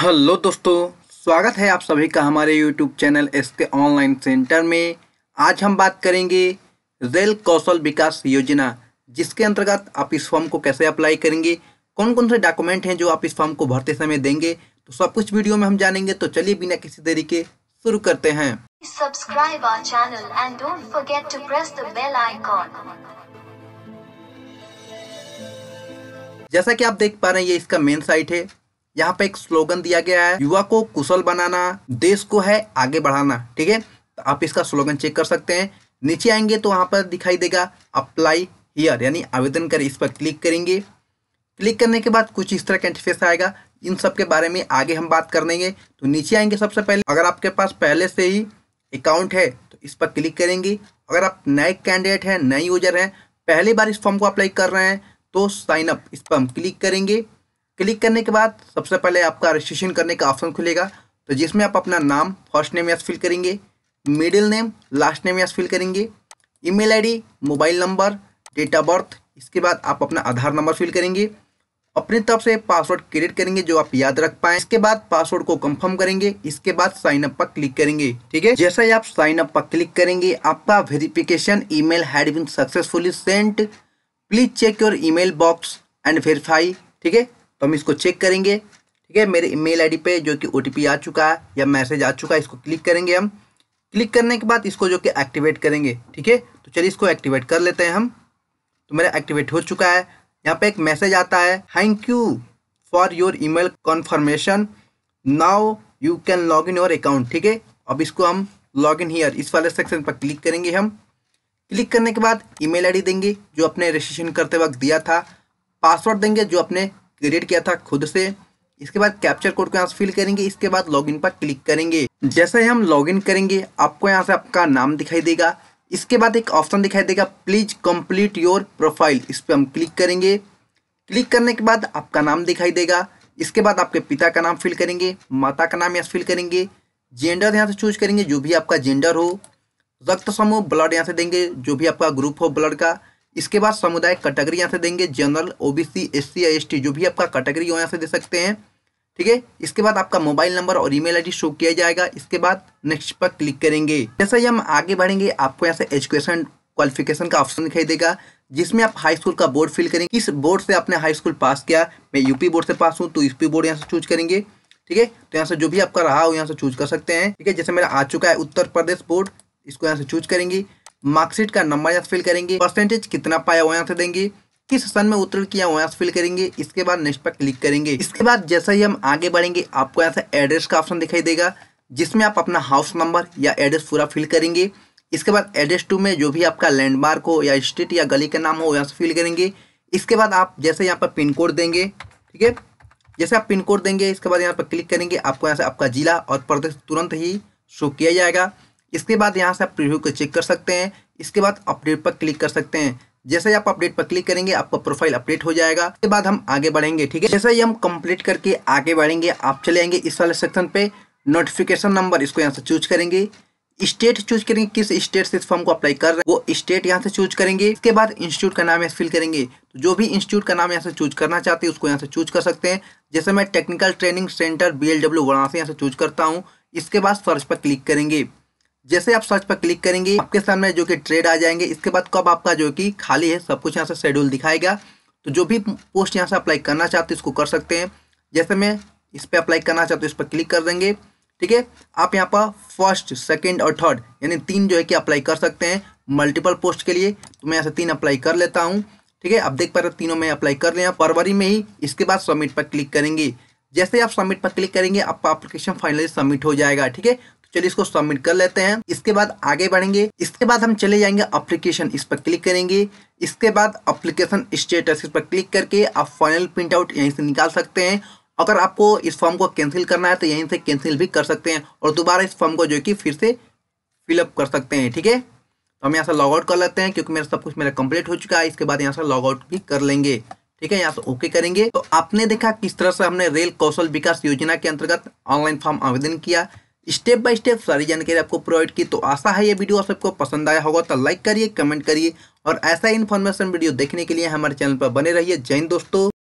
hello दोस्तों स्वागत है आप सभी का हमारे YouTube channel S K online centre में आज हम बात करेंगे रेल कौशल विकास योजना जिसके अंतर्गत आप इस फॉर्म को कैसे अप्लाई करेंगे कौन कौन से डॉक्यूमेंट हैं जो आप इस फॉर्म को भरते समय देंगे तो सब कुछ वीडियो में हम जानेंगे तो चलिए बिना किसी तरीके शुरू करते हैं जैसा कि आप देख पा रहे हैं ये इसका मेन साइट है यहाँ पे एक स्लोगन दिया गया है युवा को कुशल बनाना देश को है आगे बढ़ाना ठीक है तो आप इसका स्लोगन चेक कर सकते हैं नीचे आएंगे तो वहाँ पर दिखाई देगा अप्लाई हियर यानी आवेदन करें इस पर क्लिक करेंगे क्लिक करने के बाद कुछ इस तरह का इंटरफेस आएगा इन सब के बारे में आगे हम बात कर लेंगे तो नीचे आएंगे सबसे पहले अगर आपके पास पहले से ही अकाउंट है तो इस पर क्लिक करेंगे अगर आप नए कैंडिडेट हैं नए यूजर हैं पहली बार इस फॉर्म को अप्लाई कर रहे हैं तो साइन अप इस पर हम क्लिक करेंगे क्लिक करने के बाद सबसे पहले आपका रजिस्ट्रेशन करने का ऑप्शन खुलेगा तो जिसमें आप अपना नाम फर्स्ट नेम यस फिल करेंगे middle name last name yes fill करेंगे email ID, mobile number date of birth इसके बाद आप अपना आधार नंबर फिल करेंगे अपनी तरफ से पासवर्ड क्रिएट करेंगे जो आप याद रख पाए इसके बाद पासवर्ड को कंफर्म करेंगे इसके बाद साइन अप पर क्लिक करेंगे ठीक है जैसा ही आप साइन अप पर क्लिक करेंगे आपका verification email had been successfully sent please check your email box and verify ठीक है हम इसको चेक करेंगे ठीक है मेरे ईमेल आईडी पे जो कि ओटीपी आ चुका है या मैसेज आ चुका है इसको क्लिक करेंगे हम क्लिक करने के बाद इसको जो कि एक्टिवेट करेंगे ठीक है तो चलिए इसको एक्टिवेट कर लेते हैं हम तो मेरा एक्टिवेट हो चुका है यहाँ पे एक मैसेज आता है thank you for your email confirmation now you can log in your account ठीक है अब इसको हम लॉग इन हीयर इस वाले सेक्शन पर क्लिक करेंगे हम क्लिक करने के बाद ईमेल आईडी देंगे जो अपने रजिस्ट्रेशन करते वक्त दिया था पासवर्ड देंगे जो अपने क्रिएट किया था खुद से इसके बाद कैप्चर कोड को यहाँ से फिल करेंगे इसके बाद लॉगिन पर क्लिक करेंगे जैसे ही हम लॉगिन करेंगे आपको यहाँ से आपका नाम दिखाई देगा इसके बाद एक ऑप्शन दिखाई देगा प्लीज कंप्लीट योर प्रोफाइल इस पर हम क्लिक करेंगे क्लिक करने के बाद आपका नाम दिखाई देगा इसके बाद आपके पिता का नाम फिल करेंगे माता का नाम यहाँ से फिल करेंगे जेंडर यहाँ से चूज करेंगे जो भी आपका जेंडर हो रक्त समूह ब्लड यहाँ से देंगे जो भी आपका ग्रुप हो ब्लड का इसके बाद सामुदायिक कैटेगरी यहाँ से देंगे जनरल ओबीसी एससी या एसटी जो भी आपका कैटेगरी हो यहाँ से दे सकते हैं ठीक है इसके बाद आपका मोबाइल नंबर और ईमेल आईडी शो किया जाएगा इसके बाद नेक्स्ट पर क्लिक करेंगे जैसे ही हम आगे बढ़ेंगे आपको यहाँ से एजुकेशन क्वालिफिकेशन का ऑप्शन दिखाई देगा जिसमें आप हाई स्कूल का बोर्ड फिल करेंगे किस बोर्ड से आपने हाई स्कूल पास किया मैं यूपी बोर्ड से पास हूँ तो यूपी बोर्ड यहाँ से चूज करेंगे ठीक है तो यहाँ से जो भी आपका रहा हो यहाँ से चूज कर सकते हैं ठीक है जैसे मेरा आ चुका है उत्तर प्रदेश बोर्ड इसको यहाँ से चूज करेंगी मार्कशीट का नंबर यहाँ से फिल करेंगे परसेंटेज कितना पाया वो यहाँ से देंगे किस सन में उत्तर किया यहाँ से फिल करेंगे इसके बाद नेक्स्ट पर क्लिक करेंगे इसके बाद जैसे ही हम आगे बढ़ेंगे आपको यहाँ से एड्रेस का ऑप्शन दिखाई देगा जिसमें आप अपना हाउस नंबर या एड्रेस पूरा फिल करेंगे इसके बाद एड्रेस टू में जो भी आपका लैंडमार्क हो या स्ट्रीट या गली का नाम हो यहाँ से फिल करेंगे इसके बाद आप जैसे यहाँ पर पिन कोड देंगे ठीक है जैसे आप पिन कोड देंगे इसके बाद यहाँ पर क्लिक करेंगे आपको यहाँ से आपका जिला और प्रदेश तुरंत ही शो किया जाएगा इसके बाद यहाँ से आप प्रीव्यू को चेक कर सकते हैं इसके बाद अपडेट पर क्लिक कर सकते हैं जैसे ही आप अपडेट पर क्लिक करेंगे आपका प्रोफाइल अपडेट हो जाएगा उसके बाद हम आगे बढ़ेंगे ठीक है जैसे ही हम कंप्लीट करके आगे बढ़ेंगे आप चले आएंगे इस वाले सेक्शन पे नोटिफिकेशन नंबर इसको यहाँ से चूज करेंगे स्टेट चूज करेंगे किस स्टेट से इस फॉर्म को अप्लाई कर रहे हैं वो स्टेट यहाँ से चूज करेंगे इसके बाद इंस्टीट्यूट का नाम यहाँ फिल करेंगे तो जो भी इंस्टीट्यूट का नाम यहाँ से चूज करना चाहते हैं उसको यहाँ से चूज कर सकते हैं जैसे मैं technical training centre B L W Varanasi यहाँ से चूज करता हूँ इसके बाद सर्च पर क्लिक करेंगे जैसे आप सर्च पर क्लिक करेंगे आपके सामने जो कि ट्रेड आ जाएंगे इसके बाद कब आपका जो कि खाली है सब कुछ यहाँ से शेड्यूल दिखाएगा तो जो भी पोस्ट यहाँ से अप्लाई करना चाहते हैं इसको कर सकते हैं जैसे मैं इस पर अप्लाई करना चाहता हूँ इस पर क्लिक कर देंगे ठीक है आप यहाँ पर फर्स्ट सेकेंड और थर्ड यानी तीन जो है कि अप्लाई कर सकते हैं मल्टीपल पोस्ट के लिए तो मैं यहाँ से तीन अप्लाई कर लेता हूँ ठीक है आप देख पा रहे तीनों में अप्लाई कर लिया फरवरी में ही इसके बाद सबमिट पर क्लिक करेंगे जैसे आप सबमिट पर क्लिक करेंगे आपका अप्लीकेशन फाइनली सबमिट हो जाएगा ठीक है चलिए इसको सबमिट कर लेते हैं इसके बाद आगे बढ़ेंगे इसके बाद हम चले जाएंगे अप्लीकेशन इस पर क्लिक करेंगे इसके बाद अप्लीकेशन स्टेटस इस पर क्लिक करके आप फाइनल प्रिंट आउट यहीं से निकाल सकते हैं अगर आपको इस फॉर्म को कैंसिल करना है तो यहीं से कैंसिल भी कर सकते हैं और दोबारा इस फॉर्म को जो कि फिर से फिलअप कर सकते हैं ठीक है तो हम यहाँ से लॉग आउट कर लेते हैं क्योंकि मेरा सब कुछ मेरा कंप्लीट हो चुका है इसके बाद यहाँ से लॉग आउट भी कर लेंगे ठीक है यहाँ से ओके करेंगे तो आपने देखा किस तरह से हमने रेल कौशल विकास योजना के अंतर्गत ऑनलाइन फॉर्म आवेदन किया स्टेप बाय स्टेप सारी जानकारी आपको प्रोवाइड की तो आशा है ये वीडियो आप सबको पसंद आया होगा तो लाइक करिए कमेंट करिए और ऐसा इन्फॉर्मेशन वीडियो देखने के लिए हमारे चैनल पर बने रहिए जैन दोस्तों